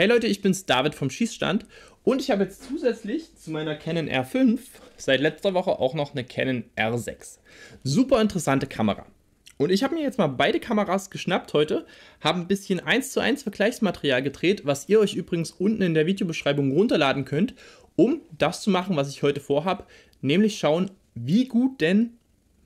Hey Leute, ich bin's David vom Schießstand und ich habe jetzt zusätzlich zu meiner Canon R5 seit letzter Woche auch noch eine Canon R6. Super interessante Kamera. Und ich habe mir jetzt mal beide Kameras geschnappt heute, habe ein bisschen 1 zu 1 Vergleichsmaterial gedreht, was ihr euch übrigens unten in der Videobeschreibung runterladen könnt, um das zu machen, was ich heute vorhabe, nämlich schauen, wie gut denn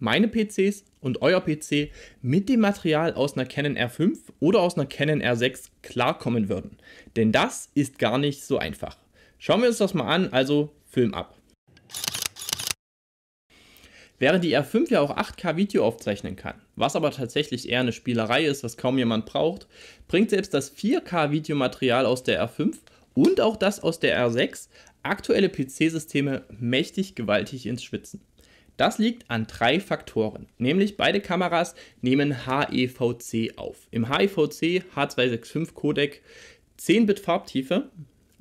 meine PCs und euer PC mit dem Material aus einer Canon R5 oder aus einer Canon R6 klarkommen würden. Denn das ist gar nicht so einfach. Schauen wir uns das mal an, also Film ab. Während die R5 ja auch 8K Video aufzeichnen kann, was aber tatsächlich eher eine Spielerei ist, was kaum jemand braucht, bringt selbst das 4K Videomaterial aus der R5 und auch das aus der R6 aktuelle PC-Systeme mächtig gewaltig ins Schwitzen. Das liegt an drei Faktoren, nämlich beide Kameras nehmen HEVC auf. Im HEVC H265 Codec 10-Bit Farbtiefe,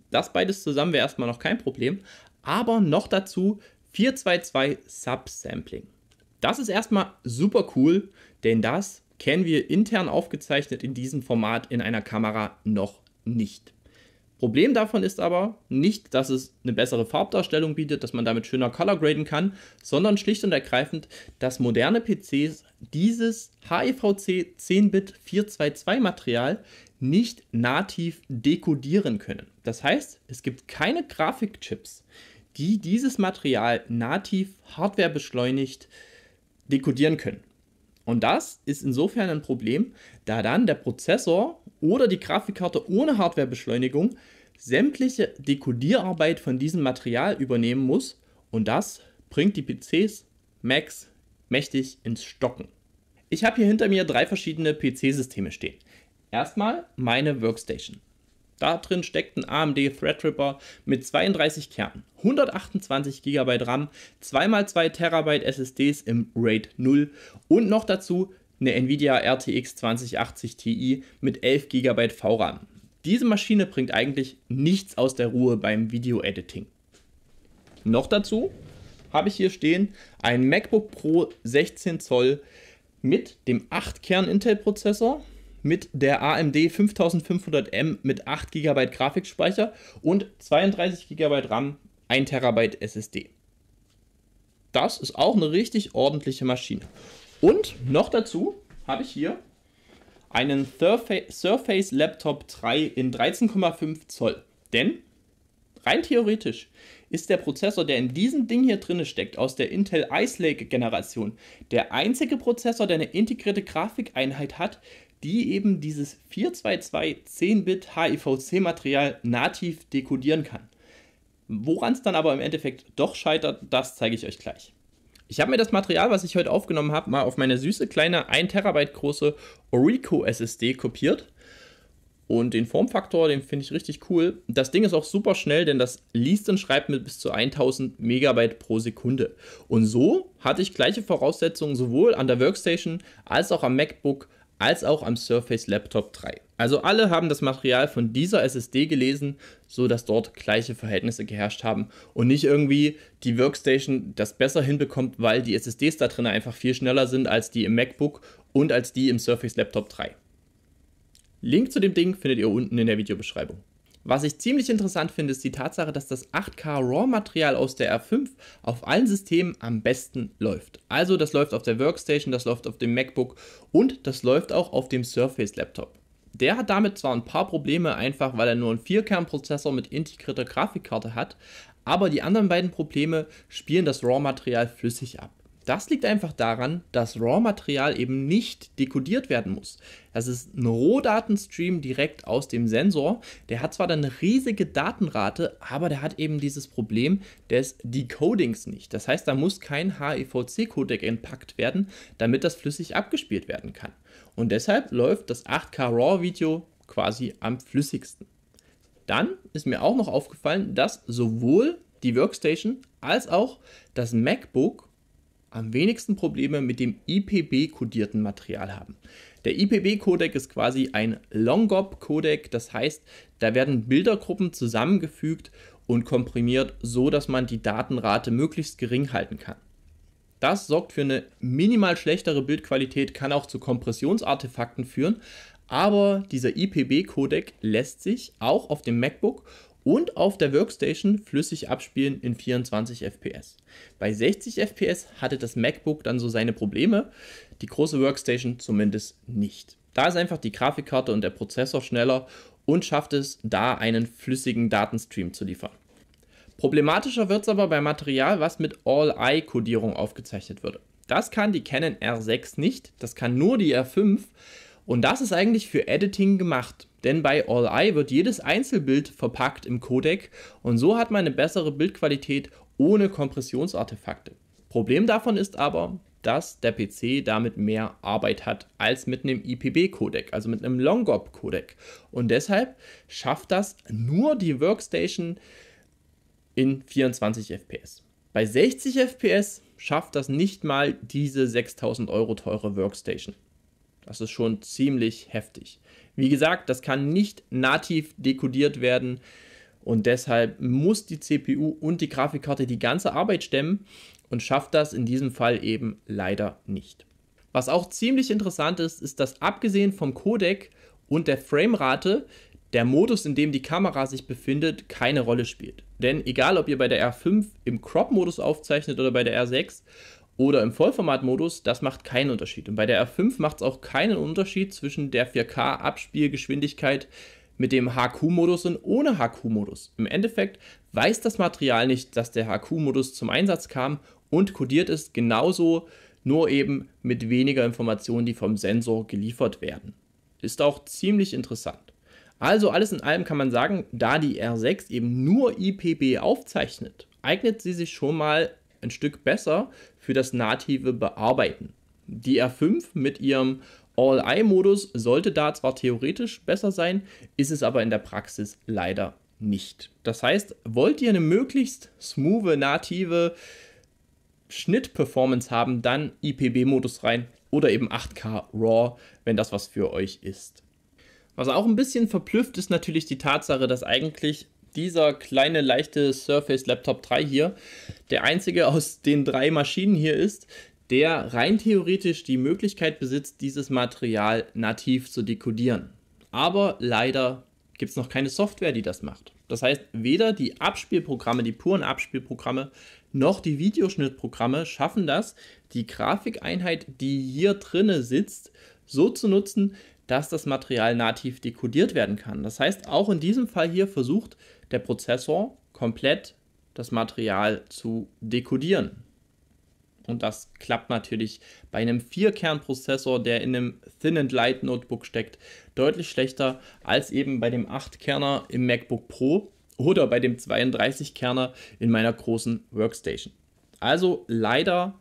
das beides zusammen wäre erstmal noch kein Problem, aber noch dazu 422 Subsampling. Das ist erstmal super cool, denn das kennen wir intern aufgezeichnet in diesem Format in einer Kamera noch nicht. Problem davon ist aber nicht, dass es eine bessere Farbdarstellung bietet, dass man damit schöner color graden kann, sondern schlicht und ergreifend, dass moderne PCs dieses HEVC 10-Bit 422 Material nicht nativ dekodieren können. Das heißt, es gibt keine Grafikchips, die dieses Material nativ hardwarebeschleunigt dekodieren können. Und das ist insofern ein Problem, da dann der Prozessor oder die Grafikkarte ohne Hardwarebeschleunigung sämtliche Dekodierarbeit von diesem Material übernehmen muss und das bringt die PCs, Macs mächtig ins Stocken. Ich habe hier hinter mir drei verschiedene PC-Systeme stehen. Erstmal meine Workstation. Da drin steckt ein AMD Threadripper mit 32 Kernen, 128 GB RAM, 2x2 TB SSDs im RAID 0 und noch dazu eine Nvidia RTX 2080 Ti mit 11 GB VRAM. Diese Maschine bringt eigentlich nichts aus der Ruhe beim Video-Editing. Noch dazu habe ich hier stehen ein MacBook Pro 16 Zoll mit dem 8-Kern-Intel-Prozessor, mit der AMD 5500M mit 8 GB Grafikspeicher und 32 GB RAM, 1 TB SSD. Das ist auch eine richtig ordentliche Maschine. Und noch dazu habe ich hier einen Surface Laptop 3 in 13,5 Zoll. Denn rein theoretisch ist der Prozessor, der in diesem Ding hier drin steckt, aus der Intel Ice Lake Generation, der einzige Prozessor, der eine integrierte Grafikeinheit hat, die eben dieses 422 10-Bit HIVC-Material nativ dekodieren kann. Woran es dann aber im Endeffekt doch scheitert, das zeige ich euch gleich. Ich habe mir das Material, was ich heute aufgenommen habe, mal auf meine süße kleine 1 tb große Orico SSD kopiert. Und den Formfaktor, den finde ich richtig cool. Das Ding ist auch super schnell, denn das liest und schreibt mit bis zu 1000 Megabyte pro Sekunde. Und so hatte ich gleiche Voraussetzungen sowohl an der Workstation als auch am MacBook als auch am Surface Laptop 3. Also alle haben das Material von dieser SSD gelesen, so dass dort gleiche Verhältnisse geherrscht haben und nicht irgendwie die Workstation das besser hinbekommt, weil die SSDs da drin einfach viel schneller sind als die im MacBook und als die im Surface Laptop 3. Link zu dem Ding findet ihr unten in der Videobeschreibung. Was ich ziemlich interessant finde, ist die Tatsache, dass das 8K RAW-Material aus der R5 auf allen Systemen am besten läuft. Also das läuft auf der Workstation, das läuft auf dem MacBook und das läuft auch auf dem Surface Laptop. Der hat damit zwar ein paar Probleme, einfach weil er nur einen Vierkernprozessor mit integrierter Grafikkarte hat, aber die anderen beiden Probleme spielen das RAW-Material flüssig ab. Das liegt einfach daran, dass RAW-Material eben nicht dekodiert werden muss. Das ist ein Rohdatenstream direkt aus dem Sensor. Der hat zwar dann eine riesige Datenrate, aber der hat eben dieses Problem des Decodings nicht. Das heißt, da muss kein HEVC-Codec entpackt werden, damit das flüssig abgespielt werden kann. Und deshalb läuft das 8K RAW-Video quasi am flüssigsten. Dann ist mir auch noch aufgefallen, dass sowohl die Workstation als auch das MacBook am wenigsten Probleme mit dem IPB-kodierten Material haben. Der IPB-Codec ist quasi ein Longob-Codec, das heißt, da werden Bildergruppen zusammengefügt und komprimiert, so dass man die Datenrate möglichst gering halten kann. Das sorgt für eine minimal schlechtere Bildqualität, kann auch zu Kompressionsartefakten führen, aber dieser IPB-Codec lässt sich auch auf dem MacBook und auf der Workstation flüssig abspielen in 24 FPS. Bei 60 FPS hatte das MacBook dann so seine Probleme, die große Workstation zumindest nicht. Da ist einfach die Grafikkarte und der Prozessor schneller und schafft es, da einen flüssigen Datenstream zu liefern. Problematischer wird es aber bei Material, was mit All-Eye-Kodierung aufgezeichnet wird. Das kann die Canon R6 nicht, das kann nur die R5 und das ist eigentlich für Editing gemacht. Denn bei All Eye wird jedes Einzelbild verpackt im Codec und so hat man eine bessere Bildqualität ohne Kompressionsartefakte. Problem davon ist aber, dass der PC damit mehr Arbeit hat als mit einem IPB-Codec, also mit einem Longob-Codec. Und deshalb schafft das nur die Workstation in 24 FPS. Bei 60 FPS schafft das nicht mal diese 6000 Euro teure Workstation. Das ist schon ziemlich heftig. Wie gesagt, das kann nicht nativ dekodiert werden und deshalb muss die CPU und die Grafikkarte die ganze Arbeit stemmen und schafft das in diesem Fall eben leider nicht. Was auch ziemlich interessant ist, ist, dass abgesehen vom Codec und der Framerate der Modus, in dem die Kamera sich befindet, keine Rolle spielt. Denn egal, ob ihr bei der R5 im Crop-Modus aufzeichnet oder bei der R6, oder im Vollformatmodus, das macht keinen Unterschied. Und bei der R5 macht es auch keinen Unterschied zwischen der 4K-Abspielgeschwindigkeit mit dem HQ-Modus und ohne HQ-Modus. Im Endeffekt weiß das Material nicht, dass der HQ-Modus zum Einsatz kam und kodiert es genauso, nur eben mit weniger Informationen, die vom Sensor geliefert werden. Ist auch ziemlich interessant. Also alles in allem kann man sagen, da die R6 eben nur IPB aufzeichnet, eignet sie sich schon mal ein Stück besser für das native Bearbeiten. Die R5 mit ihrem All-Eye-Modus sollte da zwar theoretisch besser sein, ist es aber in der Praxis leider nicht. Das heißt, wollt ihr eine möglichst smooth native Schnittperformance haben, dann IPB-Modus rein oder eben 8K RAW, wenn das was für euch ist. Was auch ein bisschen verblüfft, ist natürlich die Tatsache, dass eigentlich dieser kleine, leichte Surface Laptop 3 hier der einzige aus den drei Maschinen hier ist, der rein theoretisch die Möglichkeit besitzt, dieses Material nativ zu dekodieren. Aber leider gibt es noch keine Software, die das macht. Das heißt, weder die Abspielprogramme, die puren Abspielprogramme, noch die Videoschnittprogramme schaffen das, die Grafikeinheit, die hier drinne sitzt, so zu nutzen, dass das Material nativ dekodiert werden kann. Das heißt, auch in diesem Fall hier versucht der Prozessor komplett das Material zu dekodieren. Und das klappt natürlich bei einem Vier-Kern-Prozessor, der in einem Thin and Light Notebook steckt, deutlich schlechter als eben bei dem 8-Kerner im MacBook Pro oder bei dem 32-Kerner in meiner großen Workstation. Also leider,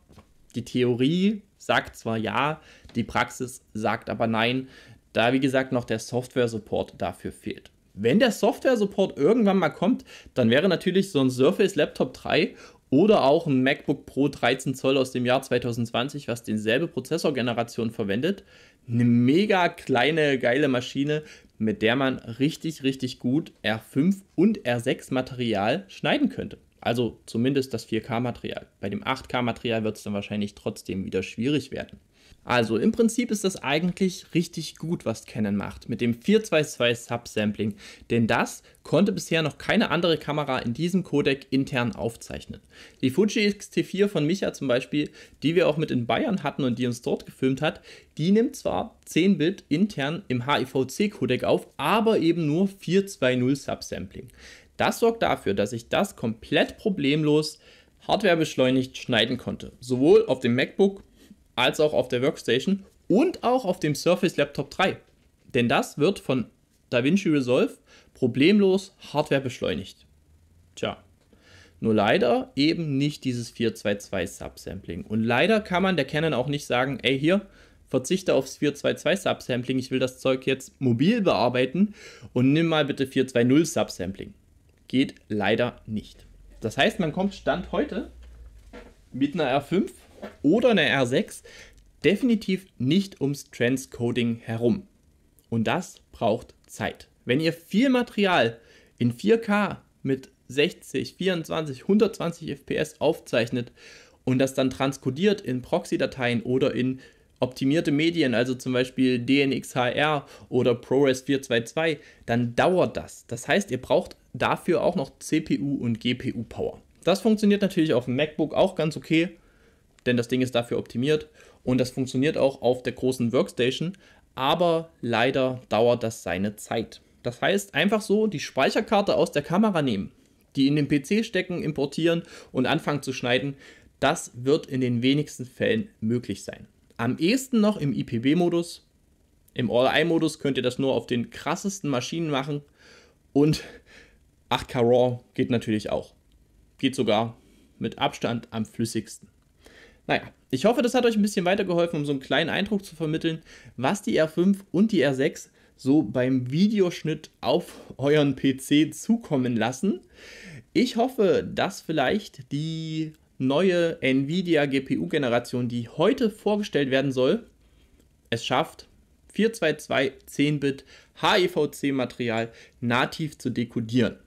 die Theorie sagt zwar ja, die Praxis sagt aber nein da wie gesagt noch der Software-Support dafür fehlt. Wenn der Software-Support irgendwann mal kommt, dann wäre natürlich so ein Surface Laptop 3 oder auch ein MacBook Pro 13 Zoll aus dem Jahr 2020, was denselbe Prozessorgeneration verwendet, eine mega kleine, geile Maschine, mit der man richtig, richtig gut R5 und R6 Material schneiden könnte. Also zumindest das 4K-Material. Bei dem 8K-Material wird es dann wahrscheinlich trotzdem wieder schwierig werden. Also im Prinzip ist das eigentlich richtig gut, was Canon macht mit dem 422 Subsampling, denn das konnte bisher noch keine andere Kamera in diesem Codec intern aufzeichnen. Die Fuji X-T4 von Micha zum Beispiel, die wir auch mit in Bayern hatten und die uns dort gefilmt hat, die nimmt zwar 10 Bit intern im HIVC-Codec auf, aber eben nur 420 Subsampling. Das sorgt dafür, dass ich das komplett problemlos hardwarebeschleunigt schneiden konnte, sowohl auf dem MacBook als auch auf der Workstation und auch auf dem Surface Laptop 3. Denn das wird von DaVinci Resolve problemlos Hardware beschleunigt. Tja, nur leider eben nicht dieses 422 Subsampling. Und leider kann man der Canon auch nicht sagen, ey hier, verzichte aufs 422 Subsampling, ich will das Zeug jetzt mobil bearbeiten und nimm mal bitte 420 Subsampling. Geht leider nicht. Das heißt, man kommt Stand heute mit einer R5 oder eine R6 definitiv nicht ums Transcoding herum. Und das braucht Zeit. Wenn ihr viel Material in 4K mit 60, 24, 120 FPS aufzeichnet und das dann transkodiert in Proxy-Dateien oder in optimierte Medien, also zum Beispiel DNxHR oder ProRes 422, dann dauert das. Das heißt, ihr braucht dafür auch noch CPU und GPU-Power. Das funktioniert natürlich auf dem MacBook auch ganz okay, denn das Ding ist dafür optimiert und das funktioniert auch auf der großen Workstation, aber leider dauert das seine Zeit. Das heißt, einfach so die Speicherkarte aus der Kamera nehmen, die in den PC stecken, importieren und anfangen zu schneiden, das wird in den wenigsten Fällen möglich sein. Am ehesten noch im IPB-Modus. Im all i modus könnt ihr das nur auf den krassesten Maschinen machen. Und 8K RAW geht natürlich auch. Geht sogar mit Abstand am flüssigsten. Naja, ich hoffe, das hat euch ein bisschen weitergeholfen, um so einen kleinen Eindruck zu vermitteln, was die R5 und die R6 so beim Videoschnitt auf euren PC zukommen lassen. Ich hoffe, dass vielleicht die neue Nvidia GPU-Generation, die heute vorgestellt werden soll, es schafft, 422 10-Bit HEVC-Material nativ zu dekodieren.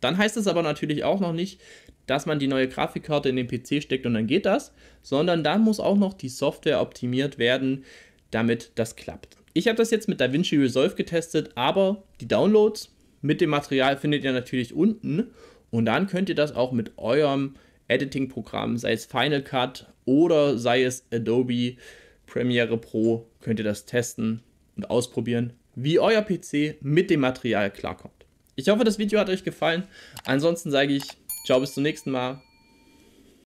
Dann heißt es aber natürlich auch noch nicht, dass man die neue Grafikkarte in den PC steckt und dann geht das, sondern da muss auch noch die Software optimiert werden, damit das klappt. Ich habe das jetzt mit DaVinci Resolve getestet, aber die Downloads mit dem Material findet ihr natürlich unten und dann könnt ihr das auch mit eurem Editing-Programm, sei es Final Cut oder sei es Adobe Premiere Pro, könnt ihr das testen und ausprobieren, wie euer PC mit dem Material klarkommt. Ich hoffe, das Video hat euch gefallen. Ansonsten sage ich Ciao, bis zum nächsten Mal.